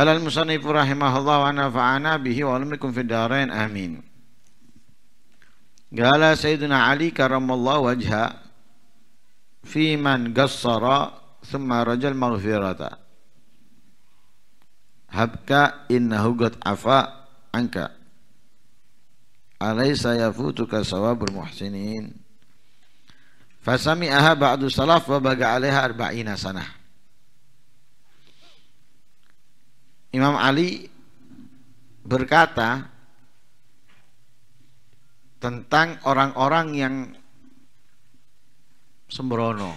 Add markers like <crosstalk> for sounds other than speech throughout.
Qala al-musannif rahimahullah wa nafa'ana bihi wa alamikum fid darain amin. Qala Sayyidina Ali karamallahu wajha fi man qassara, thumma rajal maghfirata. Habka innahu qad afa anka. Alaysa yafutuka sawabul muhsinin. Fasami'aha ba'du salaf wa baga 'alaiha 40 sanah. Imam Ali berkata tentang orang-orang yang sembrono.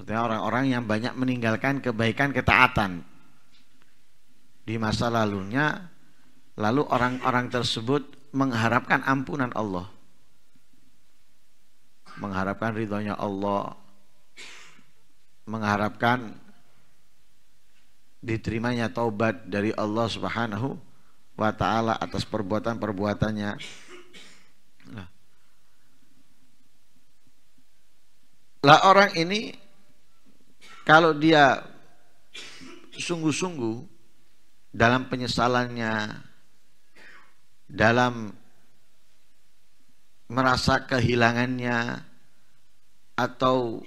Artinya orang-orang yang banyak meninggalkan kebaikan ketaatan di masa lalunya lalu orang-orang tersebut mengharapkan ampunan Allah. Mengharapkan ridhonya Allah. Mengharapkan diterimanya taubat dari Allah Subhanahu wa taala atas perbuatan-perbuatannya. Lah. lah orang ini kalau dia sungguh-sungguh dalam penyesalannya dalam merasa kehilangannya atau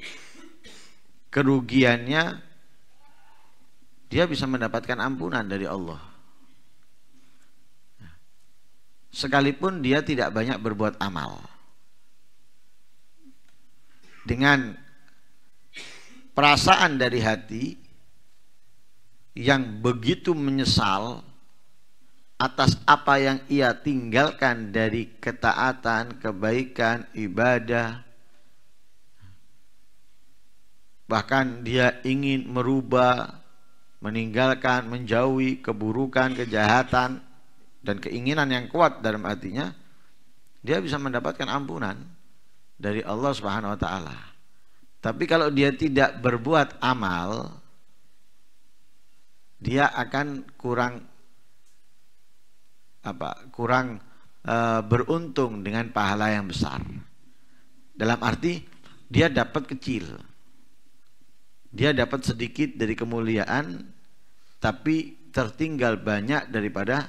kerugiannya dia bisa mendapatkan ampunan dari Allah. Sekalipun dia tidak banyak berbuat amal. Dengan perasaan dari hati yang begitu menyesal atas apa yang ia tinggalkan dari ketaatan, kebaikan, ibadah. Bahkan dia ingin merubah meninggalkan, menjauhi keburukan, kejahatan dan keinginan yang kuat dalam hatinya, dia bisa mendapatkan ampunan dari Allah Subhanahu wa taala. Tapi kalau dia tidak berbuat amal, dia akan kurang apa? kurang e, beruntung dengan pahala yang besar. Dalam arti dia dapat kecil dia dapat sedikit dari kemuliaan tapi tertinggal banyak daripada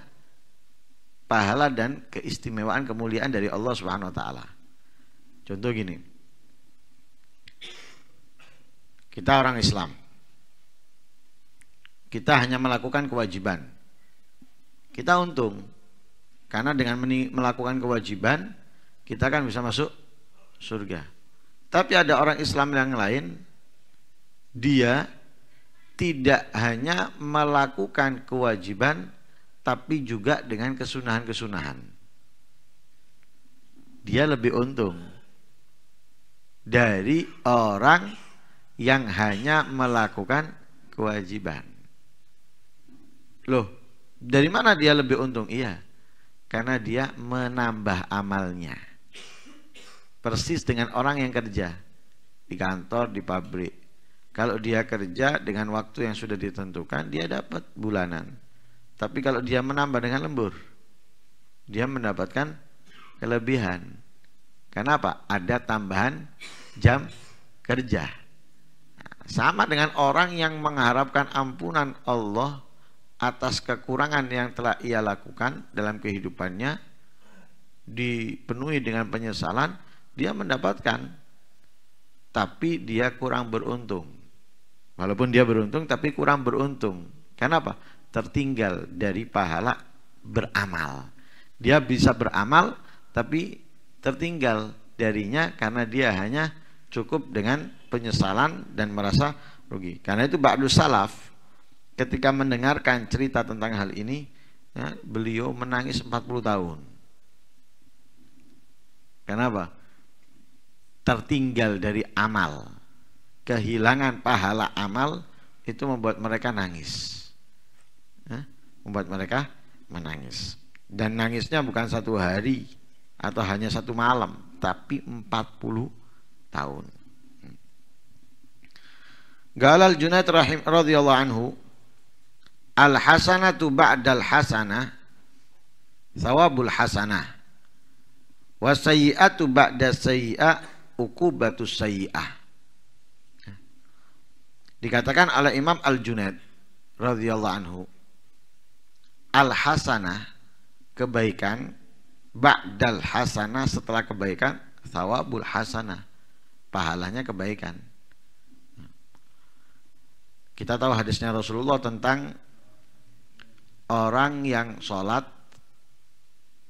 pahala dan keistimewaan kemuliaan dari Allah Subhanahu wa taala. Contoh gini. Kita orang Islam. Kita hanya melakukan kewajiban. Kita untung karena dengan melakukan kewajiban kita kan bisa masuk surga. Tapi ada orang Islam yang lain dia tidak hanya melakukan kewajiban tapi juga dengan kesunahan-kesunahan. Dia lebih untung dari orang yang hanya melakukan kewajiban. Loh, dari mana dia lebih untung? Iya, karena dia menambah amalnya. Persis dengan orang yang kerja di kantor, di pabrik kalau dia kerja dengan waktu yang sudah ditentukan, dia dapat bulanan. Tapi kalau dia menambah dengan lembur, dia mendapatkan kelebihan. Karena apa? Ada tambahan jam kerja. sama dengan orang yang mengharapkan ampunan Allah atas kekurangan yang telah ia lakukan dalam kehidupannya dipenuhi dengan penyesalan, dia mendapatkan tapi dia kurang beruntung Walaupun dia beruntung tapi kurang beruntung. Karena apa? Tertinggal dari pahala beramal. Dia bisa beramal tapi tertinggal darinya karena dia hanya cukup dengan penyesalan dan merasa rugi. Karena itu Ba'du Salaf ketika mendengarkan cerita tentang hal ini ya, beliau menangis 40 tahun. Kenapa? Tertinggal dari amal kehilangan pahala amal itu membuat mereka nangis membuat mereka menangis dan nangisnya bukan satu hari atau hanya satu malam tapi 40 tahun Galal Junaid rahim radhiyallahu anhu Al hasanatu ba'dal hasanah thawabul hasanah was sayyi'atu ba'da sayyi'ah uqubatus sayyi'ah Dikatakan oleh Imam Al-Junaid radhiyallahu anhu, al-hasanah kebaikan ba'dal hasanah setelah kebaikan thawabul hasanah pahalanya kebaikan kita tahu hadisnya Rasulullah tentang orang yang sholat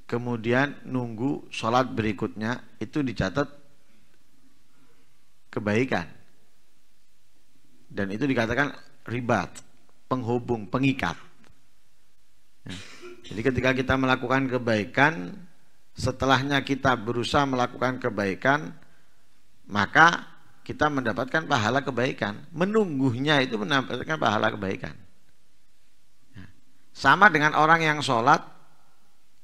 kemudian nunggu sholat berikutnya itu dicatat kebaikan dan itu dikatakan ribat, penghubung, pengikat. Ya. Jadi ketika kita melakukan kebaikan, setelahnya kita berusaha melakukan kebaikan, maka kita mendapatkan pahala kebaikan. nya itu mendapatkan pahala kebaikan. Ya. Sama dengan orang yang sholat,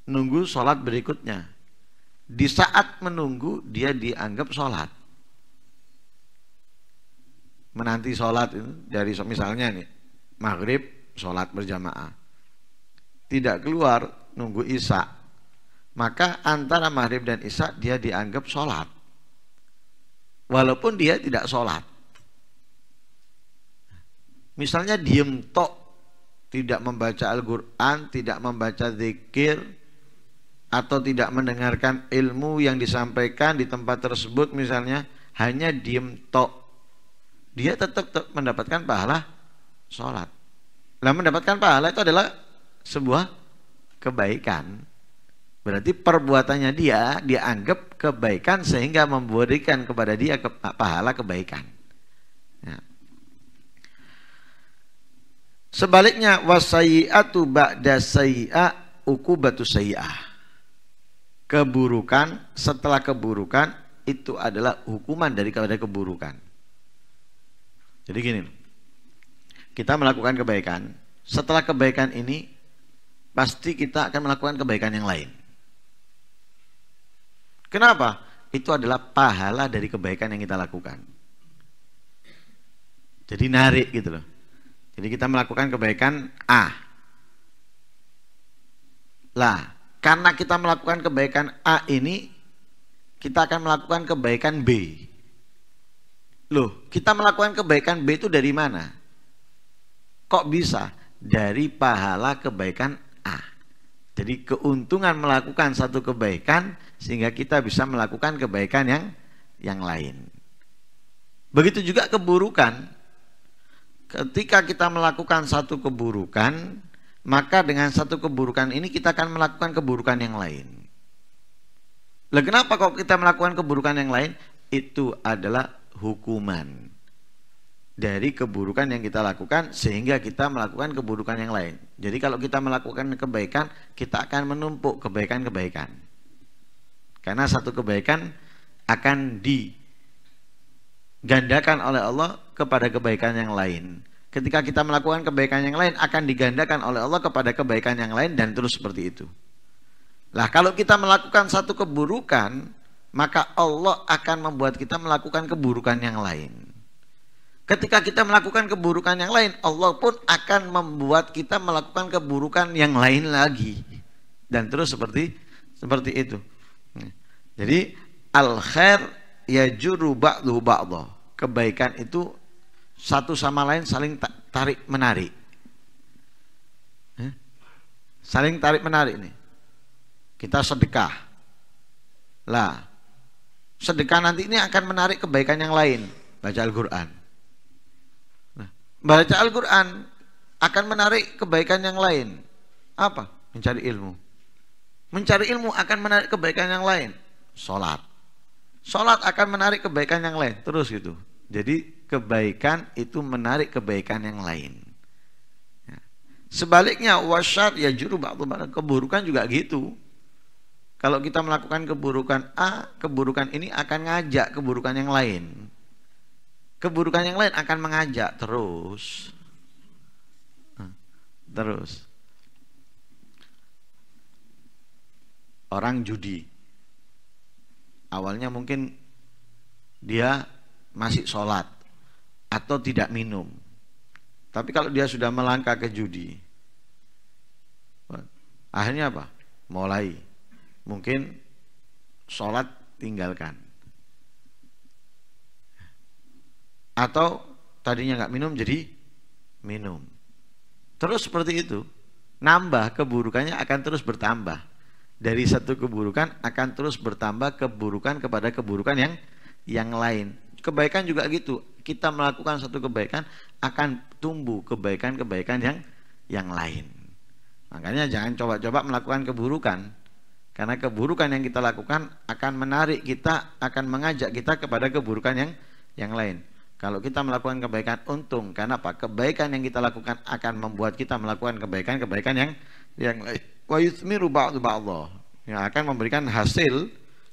nunggu sholat berikutnya. Di saat menunggu, dia dianggap sholat menanti sholat itu dari misalnya nih maghrib sholat berjamaah tidak keluar nunggu isya maka antara maghrib dan isya dia dianggap sholat walaupun dia tidak sholat misalnya diem tok tidak membaca Al-Quran tidak membaca zikir atau tidak mendengarkan ilmu yang disampaikan di tempat tersebut misalnya hanya diem tok dia tetap, mendapatkan pahala sholat. Nah mendapatkan pahala itu adalah sebuah kebaikan. Berarti perbuatannya dia dianggap kebaikan sehingga memberikan kepada dia ke, pahala kebaikan. Ya. Sebaliknya wasayiatu ba'da sayi'a ukubatu sayyi'ah. Keburukan setelah keburukan itu adalah hukuman dari kepada keburukan. Jadi gini, kita melakukan kebaikan, setelah kebaikan ini pasti kita akan melakukan kebaikan yang lain. Kenapa? Itu adalah pahala dari kebaikan yang kita lakukan. Jadi narik gitu loh. Jadi kita melakukan kebaikan A. Lah, karena kita melakukan kebaikan A ini, kita akan melakukan kebaikan B. Loh, kita melakukan kebaikan B itu dari mana? Kok bisa? Dari pahala kebaikan A. Jadi keuntungan melakukan satu kebaikan sehingga kita bisa melakukan kebaikan yang yang lain. Begitu juga keburukan. Ketika kita melakukan satu keburukan, maka dengan satu keburukan ini kita akan melakukan keburukan yang lain. Lah kenapa kok kita melakukan keburukan yang lain? Itu adalah hukuman dari keburukan yang kita lakukan sehingga kita melakukan keburukan yang lain. Jadi kalau kita melakukan kebaikan, kita akan menumpuk kebaikan-kebaikan. Karena satu kebaikan akan digandakan oleh Allah kepada kebaikan yang lain. Ketika kita melakukan kebaikan yang lain akan digandakan oleh Allah kepada kebaikan yang lain dan terus seperti itu. Lah kalau kita melakukan satu keburukan, maka Allah akan membuat kita melakukan keburukan yang lain. Ketika kita melakukan keburukan yang lain, Allah pun akan membuat kita melakukan keburukan yang lain lagi. Dan terus seperti seperti itu. Jadi al khair juru ba'du ba'du. Kebaikan itu satu sama lain saling tarik menarik. Saling tarik menarik nih. Kita sedekah. Lah, Sedekah nanti ini akan menarik kebaikan yang lain. Baca Al-Quran. Nah, baca Al-Quran akan menarik kebaikan yang lain. Apa? Mencari ilmu. Mencari ilmu akan menarik kebaikan yang lain. Sholat. Sholat akan menarik kebaikan yang lain. Terus gitu. Jadi kebaikan itu menarik kebaikan yang lain. Ya. Sebaliknya wasyar ya juru keburukan juga gitu. Kalau kita melakukan keburukan A, keburukan ini akan ngajak keburukan yang lain. Keburukan yang lain akan mengajak terus. Terus. Orang judi. Awalnya mungkin dia masih sholat atau tidak minum. Tapi kalau dia sudah melangkah ke judi, akhirnya apa? Mulai mungkin sholat tinggalkan atau tadinya nggak minum jadi minum terus seperti itu nambah keburukannya akan terus bertambah dari satu keburukan akan terus bertambah keburukan kepada keburukan yang yang lain kebaikan juga gitu kita melakukan satu kebaikan akan tumbuh kebaikan-kebaikan yang yang lain makanya jangan coba-coba melakukan keburukan karena keburukan yang kita lakukan akan menarik kita, akan mengajak kita kepada keburukan yang yang lain. Kalau kita melakukan kebaikan untung, karena apa? Kebaikan yang kita lakukan akan membuat kita melakukan kebaikan-kebaikan yang yang lain. Wa Allah Yang akan memberikan hasil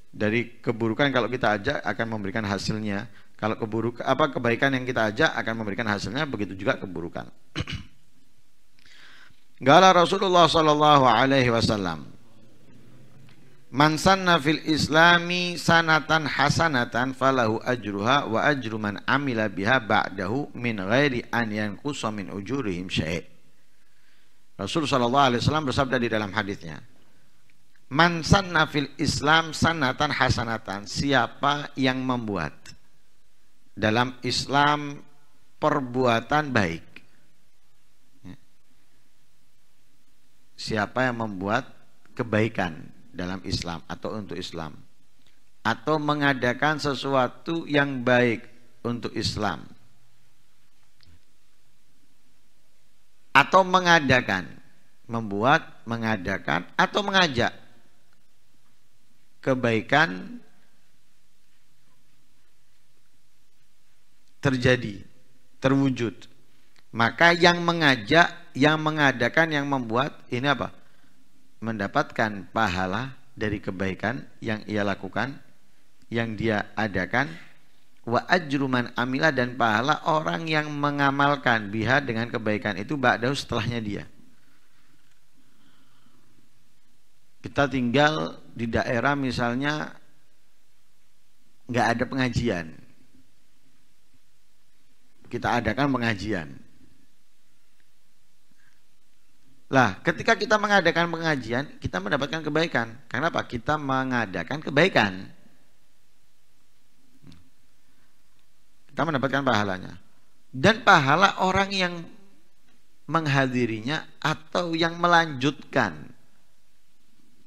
dari keburukan kalau kita ajak akan memberikan hasilnya. Kalau keburukan apa kebaikan yang kita ajak akan memberikan hasilnya, begitu juga keburukan. <clears throat> Gala Rasulullah Shallallahu alaihi wasallam Man sanna fil islami sanatan hasanatan falahu ajruha wa ajru man amila biha ba'dahu min ghairi an yanqusa min ujurihim syai'. Rasul sallallahu alaihi wasallam bersabda di dalam hadisnya, "Man sanna fil Islam sanatan hasanatan." Siapa yang membuat dalam Islam perbuatan baik? Ya, siapa yang membuat kebaikan dalam Islam atau untuk Islam atau mengadakan sesuatu yang baik untuk Islam atau mengadakan membuat mengadakan atau mengajak kebaikan terjadi terwujud maka yang mengajak yang mengadakan yang membuat ini apa mendapatkan pahala dari kebaikan yang ia lakukan, yang dia adakan, wa ajruman amila dan pahala orang yang mengamalkan biha dengan kebaikan itu ba'dahu setelahnya dia. Kita tinggal di daerah misalnya nggak ada pengajian. Kita adakan pengajian lah, ketika kita mengadakan pengajian, kita mendapatkan kebaikan. Karena apa? Kita mengadakan kebaikan. Kita mendapatkan pahalanya. Dan pahala orang yang menghadirinya atau yang melanjutkan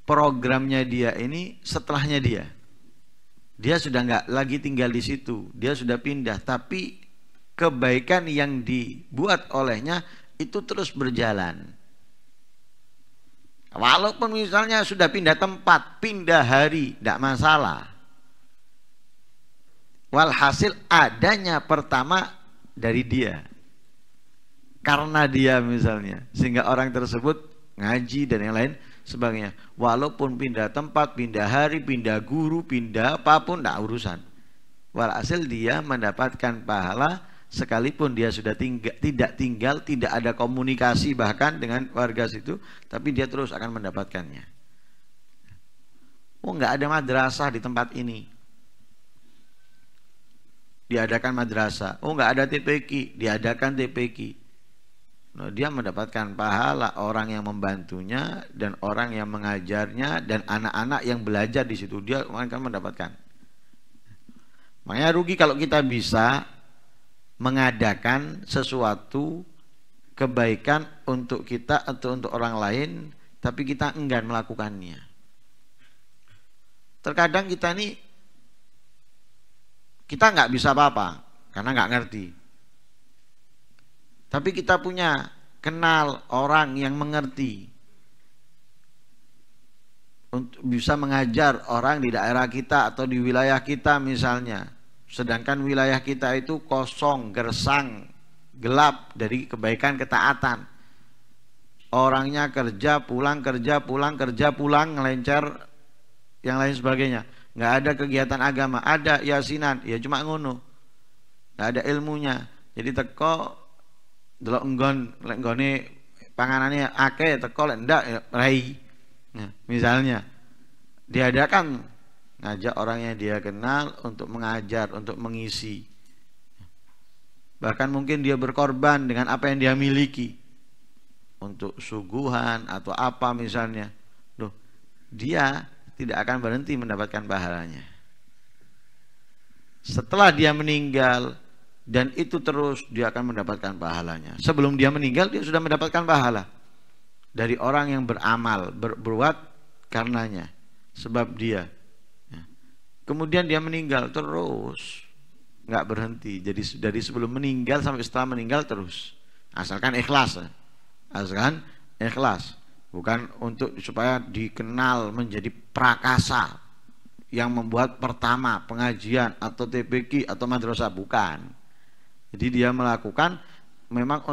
programnya dia ini setelahnya dia. Dia sudah nggak lagi tinggal di situ, dia sudah pindah, tapi kebaikan yang dibuat olehnya itu terus berjalan. Walaupun misalnya sudah pindah tempat, pindah hari, tidak masalah. Walhasil adanya pertama dari dia. Karena dia misalnya. Sehingga orang tersebut ngaji dan yang lain sebagainya. Walaupun pindah tempat, pindah hari, pindah guru, pindah apapun, tidak urusan. Walhasil dia mendapatkan pahala sekalipun dia sudah tinggal, tidak tinggal, tidak ada komunikasi bahkan dengan warga situ, tapi dia terus akan mendapatkannya. Oh, nggak ada madrasah di tempat ini. Diadakan madrasah. Oh, nggak ada TPQ, diadakan TPQ. Nah, dia mendapatkan pahala orang yang membantunya dan orang yang mengajarnya dan anak-anak yang belajar di situ dia akan mendapatkan. Makanya rugi kalau kita bisa mengadakan sesuatu kebaikan untuk kita atau untuk orang lain tapi kita enggan melakukannya. Terkadang kita ini kita nggak bisa apa-apa karena nggak ngerti. Tapi kita punya kenal orang yang mengerti untuk bisa mengajar orang di daerah kita atau di wilayah kita misalnya Sedangkan wilayah kita itu kosong, gersang, gelap dari kebaikan ketaatan. Orangnya kerja, pulang kerja, pulang kerja, pulang ngelencer yang lain sebagainya. Nggak ada kegiatan agama, ada yasinan, ya cuma ngono. Nggak ada ilmunya. Jadi teko delok enggon enggoni panganannya ake, teko lendak, ya, rai. Nah, misalnya diadakan ngajak orang yang dia kenal untuk mengajar, untuk mengisi. Bahkan mungkin dia berkorban dengan apa yang dia miliki untuk suguhan atau apa misalnya. Loh, dia tidak akan berhenti mendapatkan pahalanya. Setelah dia meninggal dan itu terus dia akan mendapatkan pahalanya. Sebelum dia meninggal dia sudah mendapatkan pahala dari orang yang beramal, ber, berbuat karenanya sebab dia Kemudian dia meninggal terus, nggak berhenti. Jadi dari sebelum meninggal sampai setelah meninggal terus, asalkan ikhlas, eh. asalkan ikhlas, bukan untuk supaya dikenal menjadi prakasa yang membuat pertama pengajian atau TPQ atau madrasah bukan. Jadi dia melakukan memang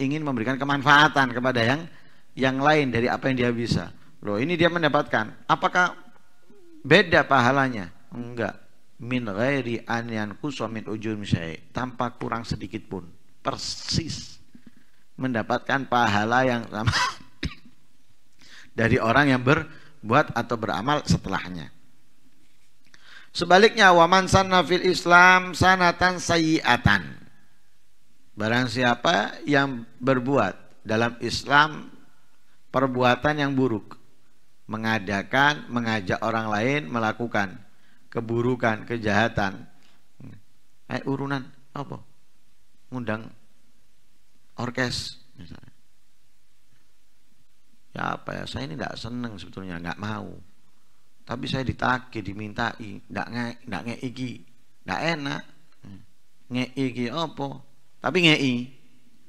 ingin memberikan kemanfaatan kepada yang yang lain dari apa yang dia bisa. Loh, ini dia mendapatkan. Apakah beda pahalanya? Enggak. Min ghairi an yankusa min ujur misalnya. Tanpa kurang sedikit pun. Persis. Mendapatkan pahala yang sama. <coughs> dari orang yang berbuat atau beramal setelahnya. Sebaliknya waman sanna fil Islam sanatan sayiatan. Barang siapa yang berbuat dalam Islam perbuatan yang buruk, mengadakan, mengajak orang lain melakukan keburukan, kejahatan. Eh, urunan apa? Ngundang orkes misalnya. Ya apa ya, saya ini tidak seneng sebetulnya, nggak mau. Tapi saya ditagih, dimintai, nggak nge, nggak ngeiki, nggak enak. Hmm. Ngeiki apa? Tapi ngei.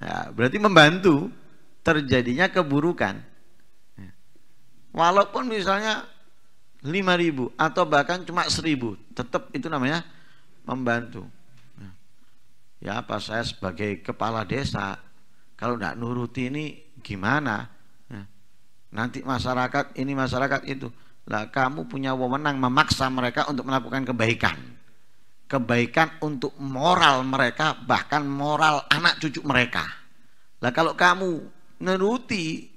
Ya, berarti membantu terjadinya keburukan. Hmm. Walaupun misalnya lima ribu atau bahkan cuma seribu tetap itu namanya membantu ya, ya apa saya sebagai kepala desa kalau tidak nuruti ini gimana ya, nanti masyarakat ini masyarakat itu lah kamu punya wewenang memaksa mereka untuk melakukan kebaikan kebaikan untuk moral mereka bahkan moral anak cucu mereka lah kalau kamu nuruti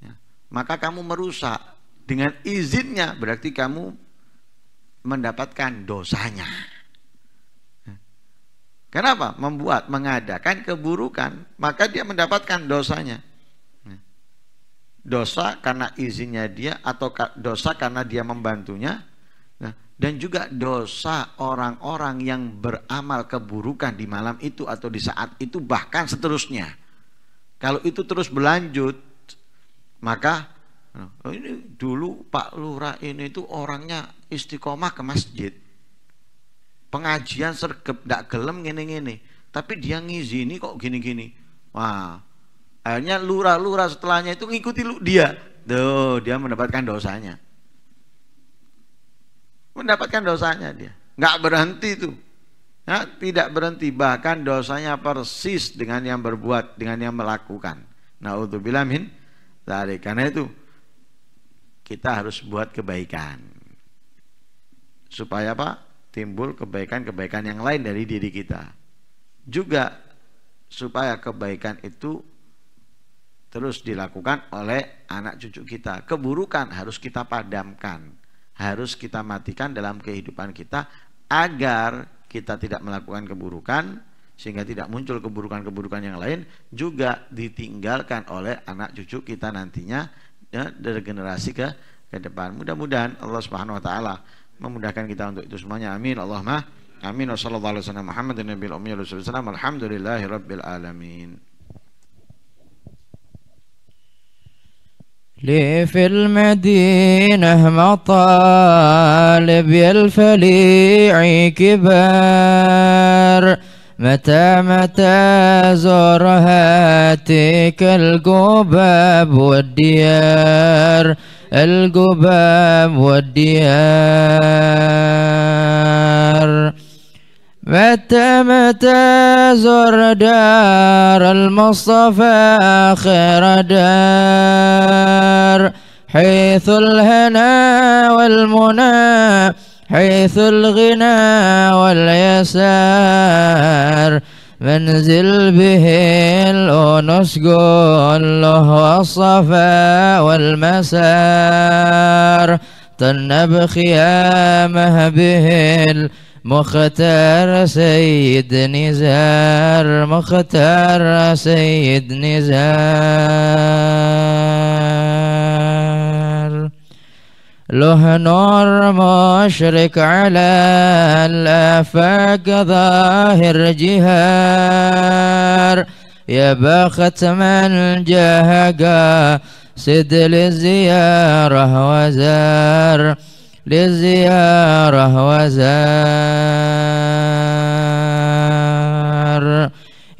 ya, maka kamu merusak dengan izinnya berarti kamu mendapatkan dosanya. Kenapa? Membuat, mengadakan keburukan, maka dia mendapatkan dosanya. Dosa karena izinnya dia atau dosa karena dia membantunya. Nah, dan juga dosa orang-orang yang beramal keburukan di malam itu atau di saat itu bahkan seterusnya. Kalau itu terus berlanjut, maka Nah, ini dulu Pak Lurah ini itu orangnya istiqomah ke masjid. Pengajian sergap, ndak gelem gini-gini. Tapi dia ini kok gini-gini. Wah, akhirnya lurah-lurah setelahnya itu ngikuti lu dia. Tuh, dia mendapatkan dosanya. Mendapatkan dosanya dia. Nggak berhenti tuh. Ya, tidak berhenti bahkan dosanya persis dengan yang berbuat dengan yang melakukan. Nah, untuk bilamin dari karena itu kita harus buat kebaikan supaya apa timbul kebaikan-kebaikan yang lain dari diri kita juga supaya kebaikan itu terus dilakukan oleh anak cucu kita keburukan harus kita padamkan harus kita matikan dalam kehidupan kita agar kita tidak melakukan keburukan sehingga tidak muncul keburukan-keburukan yang lain juga ditinggalkan oleh anak cucu kita nantinya ya, dari generasi ke ke depan. Mudah-mudahan Allah Subhanahu wa taala memudahkan kita untuk itu semuanya. Amin. Allahumma amin. Wassallallahu alamin. لي في المدينة مطالب الفليع كبار متى متى زار هاتيك القباب والديار القباب والديار متى متى زر دار المصطفى آخر دار حيث الهنا والمنى حيث الغنى واليسار منزل به الأنس كله والصفا والمسار تنب خيامه به المختار سيد نزار مختار سيد نزار له نور مشرق على الآفاق ظاهر جهار يا بخت من جهقا سد لزياره وزار لزياره وزار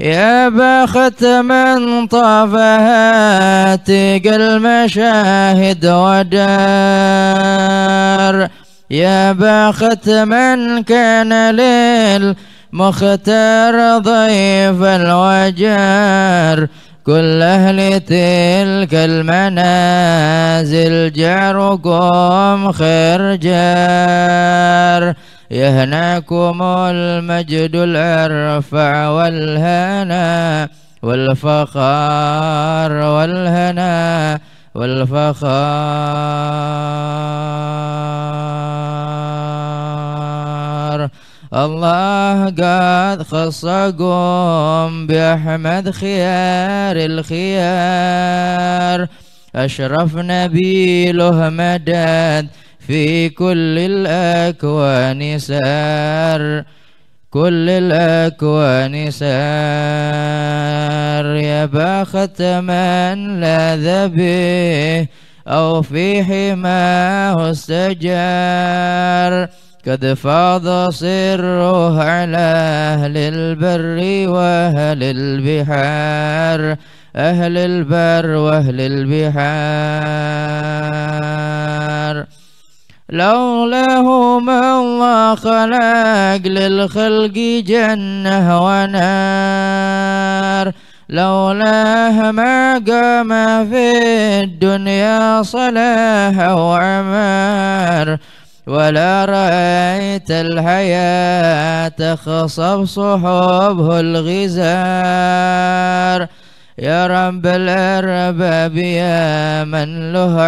يا بخت من طاف هاتق المشاهد ودار يا بخت من كان ليل مختار ضيف الوجار كل أهل تلك المنازل جاركم خير جار يهناكم المجد الأرفع والهنا والفخار والهنا والفخار الله قد خصكم بأحمد خيار الخيار أشرف نبيله مدد في كل الأكوان سار كل الأكوان سار يا باخت من لاذ به أو في حماه استجار قد فاض سره على أهل البر وأهل البحار أهل البر وأهل البحار لولاه الله خلق للخلق جنة ونار لولاه ما قام في الدنيا صلاح وعمار ولا رأيت الحياة تخصب صحبه الغزار يا رب الأرباب يا من له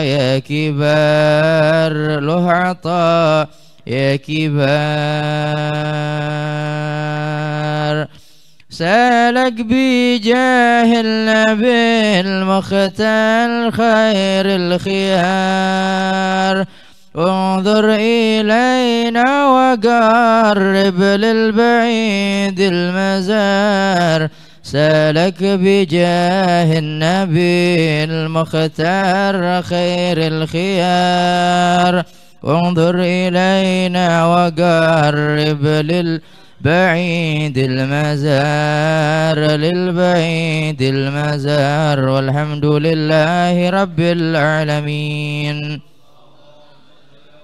يا كبار له يا كبار سالك بجاه النبي المختال خير الخيار انظر إلينا وقرب للبعيد المزار سالك بجاه النبي المختار خير الخيار انظر إلينا وقرب للبعيد المزار للبعيد المزار والحمد لله رب العالمين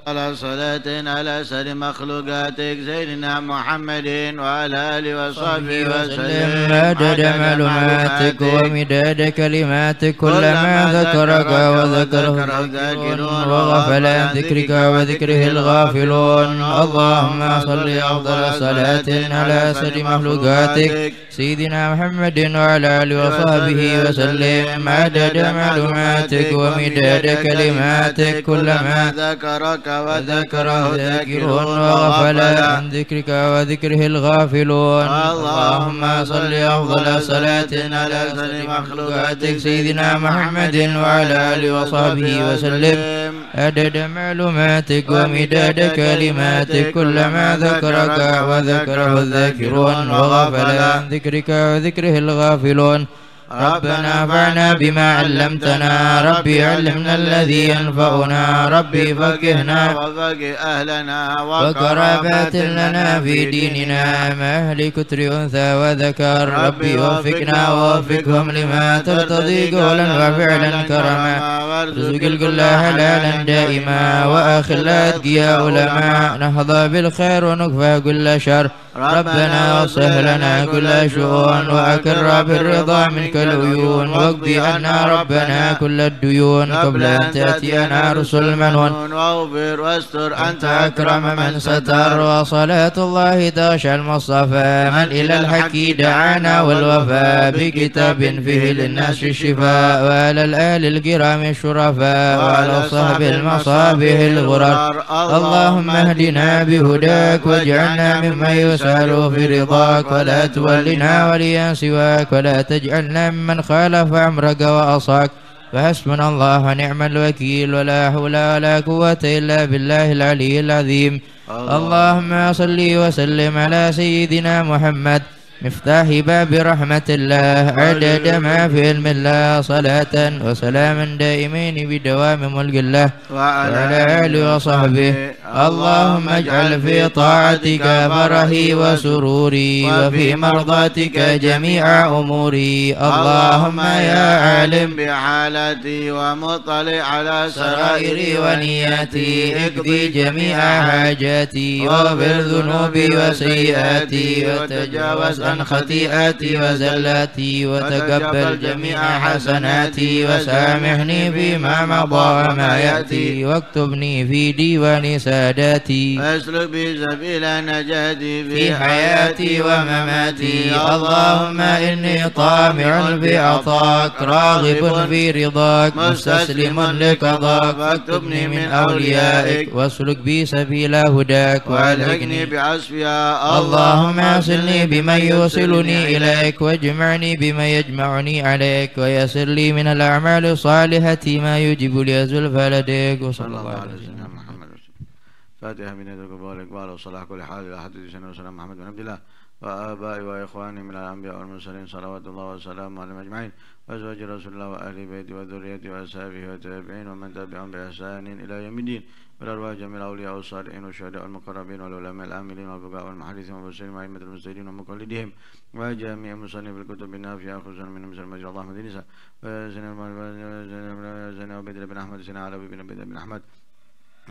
على صلاة على سر مخلوقاتك سيدنا محمد وعلى آله وصحبه وسلم عدد معلوماتك ومداد كلماتك كلما ذكرك وذكره الذاكرون وغفل عن ذكرك وذكره الغافلون اللهم صل أفضل صلاة على سر مخلوقاتك سيدنا محمد وعلى آله وصحبه وسلم عدد معلوماتك ومداد كلماتك كلما ذكرك وذكره ذاكرون وغفل عن ذكرك وذكره الغافلون اللهم صل أفضل صلاة على أفضل مخلوقاتك سيدنا محمد وعلى آله وصحبه وسلم عدد معلوماتك ومداد كلماتك كلما ذكرك وذكره الذاكرون وغفل عن ذكرك وذكره الغافلون ربنا فعنا بما علمتنا ربي علمنا الذي ينفعنا ربي فقهنا وفقه أهلنا وقرابات لنا في ديننا ما أهل كتر أنثى وذكر ربي وفقنا ووفقهم لما ترتضي قولا وفعلا كرما رزق القلة حلالا دائما وأخلات أتقياء علماء نهضى بالخير ونكفى كل شر ربنا واصلح لنا كل شؤون وأكر بالرضا منك العيون واقض واقضي عنا ربنا كل الديون قبل أن تأتينا رسل من ون واغفر واستر أنت أكرم من ستر وصلاة الله تغشى المصطفى من إلى الحق دعانا والوفاء بكتاب فيه للناس الشفاء وعلى الآل الكرام الشرفاء وعلى صحب المصابيح الغرر اللهم اهدنا بهداك واجعلنا ممن يسر نسأله برضاك ولا تولنا وليا سواك ولا تجعلنا ممن خالف أمرك وأصاك فحسبنا الله ونعم الوكيل ولا حول ولا قوة إلا بالله العلي العظيم اللهم صل وسلم على سيدنا محمد مفتاح باب رحمة الله عدد ما في علم الله صلاة وسلاما دائمين بدوام ملك الله وعلى آله وصحبه اللهم اجعل في طاعتك فرحي وسروري وفي مرضاتك جميع أموري اللهم يا عالم بحالتي ومطلع على سرائري ونياتي اقضي جميع حاجاتي واغفر ذنوبي وسيئاتي وتجاوز عن عن خطيئاتي وزلاتي وتقبل جميع حسناتي وسامحني فيما مضى وما يأتي واكتبني في ديوان ساداتي واسلك بي سبيل نجاتي في حياتي ومماتي اللهم إني طامع في عطاك راغب في رضاك مستسلم لقضاك واكتبني من أوليائك واسلك بي سبيل هداك وألهجني بعزفها اللهم اصلني بمن يؤمن يوصلني إليك واجمعني بما يجمعني عليك ويسر لي من الأعمال الصالحة ما يجب لي زلف لديك وصلى الله عليه وسلم محمد فاتحة من يدك وبارك وعلى صلاح كل حال إلى حد سنة وسلام محمد بن عبد الله وآبائي وإخواني من الأنبياء والمرسلين صلوات الله وسلامه عليهم أجمعين وأزواج رسول الله وأهل بيته وذريته وأصحابه وتابعين ومن تبعهم بإحسان إلى يوم الدين والأرواح جميع الأولياء والصالحين والشهداء والمقربين والعلماء العاملين والفقهاء والمحدثين والمفسرين وأئمة المسجدين ومقلدهم وجميع في الكتب النافعة خصوصا من مثل مجد الله أحمد نساء وزين بن أحمد سنة علي بن أحمد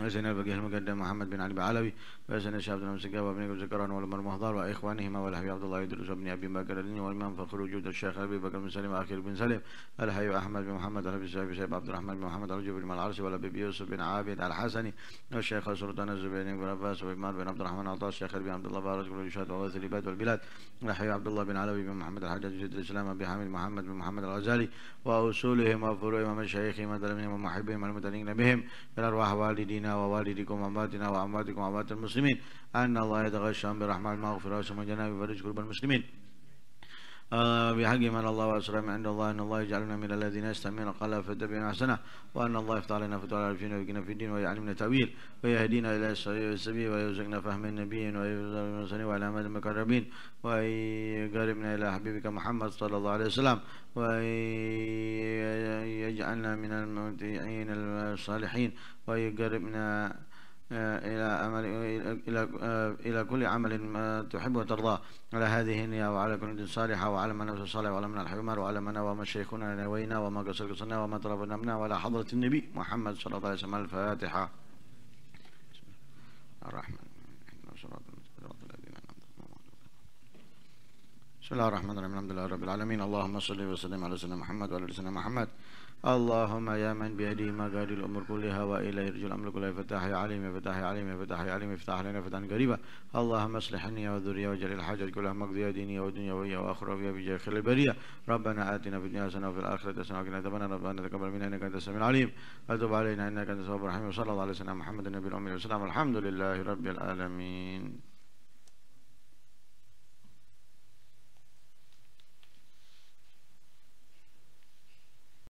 وزين البقيه المقدم محمد بن علي بعلوي وزين الشاب بن مسكاب وابن زكران والمر مهضار واخوانهما والحبيب عبد الله يدرس بن ابي بكر الدين والامام فخر وجود الشيخ ابي بكر بن سليم واخر بن سليم الحي احمد بن محمد الحبيب سعيد شيخ عبد الرحمن بن محمد الرجب بن العرسي والابي يوسف بن عابد الحسني والشيخ سلطان الزبيري بن عباس وابمان بن عبد الرحمن عطاء الشيخ ابي عبد الله بارك بن رشاد وغاث العباد والبلاد الحي عبد الله بن علوي بن محمد الحجاج سيد الاسلام ابي حامد محمد بن محمد الغزالي واصولهم وفروعهم ومشايخهم وتلاميذهم ومحبهم والمتدينين بهم ارواح والدين أبينا ووالدكم وأمواتنا وأمواتكم وأموات المسلمين أن الله يتغشى برحمة المغفرة وسمى جناب وفرج قلوب المسلمين آه، بحق من الله وأسلم من عند الله أن الله يجعلنا من الذين يستمعون القول فتبعنا أحسنه وأن الله يفتح علينا فتوى العارفين ويقنا في الدين ويعلمنا تأويل ويهدينا إلى السبيل ويرزقنا فهم النبيين ويرزقنا المرسلين وعلى أمد المقربين ويقربنا إلى حبيبك محمد صلى الله عليه وسلم ويجعلنا من المطيعين الصالحين ويقربنا آه، إلى عمل إلى آه، إلى كل عمل ما تحب وترضاه على هذه النية وعلى كل صالحة وعلى من نفس صالح وعلى من الحمار وعلى من وما شيخنا نوينا وما قصر قصرنا وما طلب نمنا وعلى حضرة النبي محمد صلى الله عليه وسلم الفاتحة الرحمن بسم الله الرحمن الرحيم الحمد لله رب العالمين اللهم صل وسلم على سيدنا محمد وعلى سيدنا محمد اللهم يا من بيده مجال الامور كلها والى يرجو الامر كله فتح يا عليم فتح يا عليم فتح يا عليم افتح لنا فتحا قريبا اللهم اصلحني اصلح النية والذرية وجعل الحاجة ديني ودنيا ويا واخرى ويا بجاه خير البرية ربنا اتنا في الدنيا حسنة وفي الآخرة حسنة وقنا عذاب النار ربنا تقبل منا انك انت السميع العليم وتب علينا انك انت التواب الرحيم وصلى الله على سيدنا محمد النبي الامي والسلام الحمد لله رب العالمين